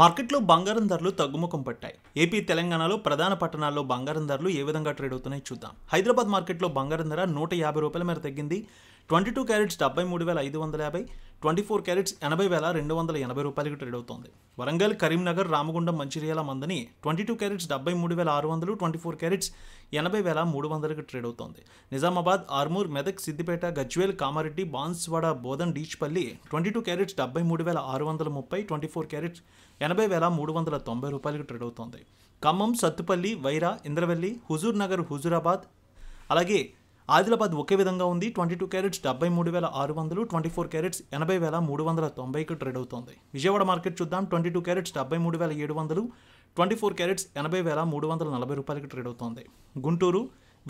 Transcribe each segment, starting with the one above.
మార్కెట్లో బంగారం ధరలు తగ్గుముఖం పట్టాయి ఏపీ తెలంగాణలో ప్రధాన పట్టణాల్లో బంగారం ధరలు ఏ విధంగా ట్రేడ్ అవుతున్నాయి చూద్దాం హైదరాబాద్ మార్కెట్లో బంగారం ధర నూట యాభై రూపాయల మేర తగ్గింది ట్వంటీ టూ క్యారెట్స్ డెబ్బై మూడు వేల ఐదు వందల యాభై ట్వంటీ ఫోర్ క్యారెట్స్ ఎనభై వేల రెండు వందల ఎనభై రూపాయలకి ట్రేడ్ అవుతుంది వరంగల్ కరీంనగర్ రామగుండం మంచిర్యాల మందని ట్వంటీ టూ క్యారెట్స్ డెబ్బై మూడు వేల ఆరు వందలు ట్వంటీ ఫోర్ క్యారెట్స్ ఎనభై వేల మూడు వందలకి ట్రేడ్ అవుతోంది Nizamabad Armoor Medak Siddipet Gajwel Kamareddy Banswada Bodhan Dichpally twenty two carats డెబ్బై మూడు వేల ఆరు వందల ముప్పై ట్వంటీ ఫోర్ క్యారెట్స్ ఎనభై వేల మూడు వందల తొంభై రూపాయలకి ట్రేడ్ అవుతోంది ఖమ్మం సత్తుపల్లి వైరా ఇంద్రవెల్లి హుజూర్ నగర్ హుజూరాబాద్ అలాగే ఆదిలాబాద్ ఒకే విధంగా ఉంది ట్వంటీ టూ క్యారెట్స్ డెబ్బై మూడు వేల ఆరు వందలు ట్వంటీ ఫోర్ క్యారెట్స్ ఎనభై వేల మూడు వందల తొంభైకి ట్రేడ్ అవుతోంది విజయవాడ మార్కెట్ చూద్దాం ట్వంటీ టూ క్యారెట్స్ డెబ్బై మూడు వేల ఏడు వందలు ట్వంటీ ఫోర్ క్యారెట్స్ ఎనభై వేల మూడు వందల నలభై రూపాయలకి ట్రేడ్ అవుతోంది Guntur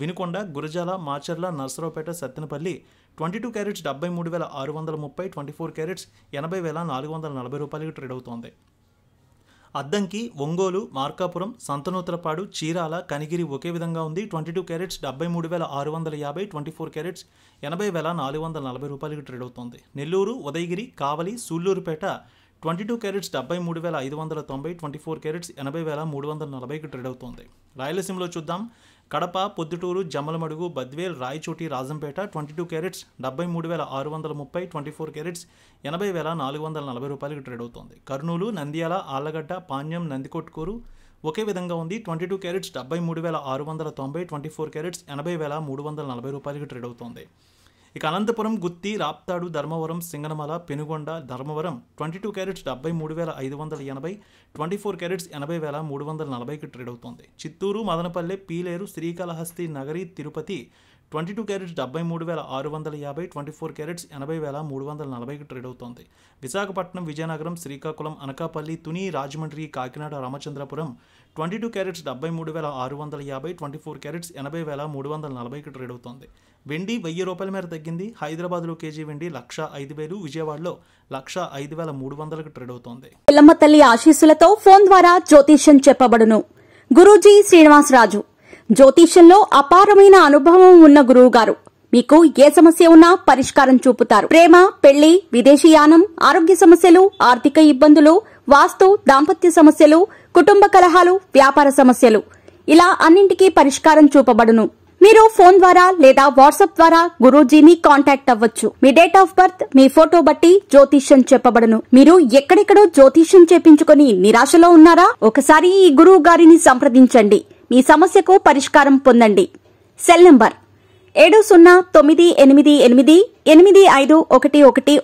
Vinukonda Gurazala Macherla Narasaraopet Sattenapalli twenty two carats డెబ్బై మూడు వేల ఆరు వందల ముప్పై ట్వంటీ ఫోర్ క్యారెట్స్ ఎనభై వేల నాలుగు వందల నలభై రూపాయలకి ట్రేడ్ అవుతోంది అద్దంకి ఒంగోలు మార్కాపురం సంతనూతలపాడు చీరాల కనిగిరి ఒకే విధంగా ఉంది ట్వంటీ టూ క్యారెట్స్ డెబ్బై మూడు వేల ఆరు వందల యాభై ట్వంటీ ఫోర్ క్యారెట్స్ ఎనభై వేల నాలుగు వందల నలభై రూపాయలకి ట్రేడ్ అవుతుంది Nellore Udayagiri Kavali Sullurpeta twenty two carats డెబ్బై మూడు వేల ఐదు వందల తొంభై ట్వంటీ ఫోర్ క్యారెట్స్ ఎనభై వేల మూడు వందల నలభైకి ట్రేడ్ అవుతోంది రాయలసీమలో చూద్దాం Kadapa Proddatur Jammalamadugu Badvel Rayachoti Rajampet twenty two carats డెబ్బై మూడు వేల ఆరు వందల ముప్పై ట్వంటీ ఫోర్ క్యారెట్స్ ఎనభై వేల నాలుగు వందల నలభై రూపాయలకి ట్రేడ్ అవుతోంది కర్నూలు నంద్యాల ఆళ్లగడ్డ పాణ్యం నందికొట్కూరు ఒకే విధంగా ఉంది ట్వంటీ టూ క్యారెట్స్ డెబ్బై మూడు వేల ఆరు వందల తొంభై ట్వంటీ ఫోర్ క్యారెట్స్ ఎనభై వేల మూడు వందల నలభై రూపాయలకి ట్రేడ్ అవుతోంది ఇక Anantapur Gooty Raptadu Dharmavaram Singanamala Penukonda Dharmavaram twenty two carats డెబ్బై మూడు వేల ఐదు వందల ఎనభై ట్వంటీ ఫోర్ క్యారెట్స్ ఎనభై వేల మూడు వందల నలభైకి ట్రేడ్ అవుతోంది Chittoor Madanapalle Piler Srikalahasti Nagari Tirupati twenty two carats డెబ్బై మూడు వేల ఆరు వందల యాభై ట్వంటీ ఫోర్ క్యారెట్స్ ఎనభై వేల మూడు వందల నలభైకి ట్రేడ్ అవుతోంది Visakhapatnam Vizianagaram Srikakulam Anakapalli Tuni Rajahmundry Kakinada Ramachandrapuram twenty two carats డెబ్బై మూడు వేల ఆరు వందల యాభై ట్వంటీ ఫోర్ క్యారెట్స్ ఎనభై వేల మూడు వందల నలభైకి ట్రేడ్ అవుతోంది వెండి వెయ్యి రూపాయల మేర తగ్గింది హైదరాబాద్లో కేజీ వెండి లక్ష ఐదు వేలు విజయవాడలో లక్ష ఐదు వేల మూడు వందలకు ట్రేడ్ అవుతోంది పిల్లమ్మ తల్లి ఆశీస్సులతో ఫోన్ ద్వారా జ్యోతిష్యం చెప్పబడును గురూజీ శ్రీనివాసరాజు జ్యోతిష్యంలో అపారమైన అనుభవం ఉన్న గురువుగారు మీకు ఏ సమస్య ఉన్నా పరిష్కారం చూపుతారు ప్రేమ పెళ్లి విదేశీయానం ఆరోగ్య సమస్యలు ఆర్థిక ఇబ్బందులు వాస్తు దాంపత్య సమస్యలు కుటుంబ కలహాలు వ్యాపార సమస్యలు ఇలా అన్నింటికీ పరిష్కారం చూపబడును మీరు ఫోన్ ద్వారా లేదా వాట్సాప్ ద్వారా గురూజీని కాంటాక్ట్ అవ్వచ్చు మీ డేట్ ఆఫ్ బర్త్ మీ ఫోటో బట్టి జ్యోతిష్యం చెప్పబడును మీరు ఎక్కడెక్కడో జ్యోతిష్యం చేపించుకుని నిరాశలో ఉన్నారా ఒకసారి ఈ గురువు గారిని సంప్రదించండి మీ సమస్యకు పరిష్కారం పొందండి సెల్ నంబర్ ఏడు సున్నా తొమ్మిది ఎనిమిది ఎనిమిది ఎనిమిది ఐదు ఒకటి ఒకటి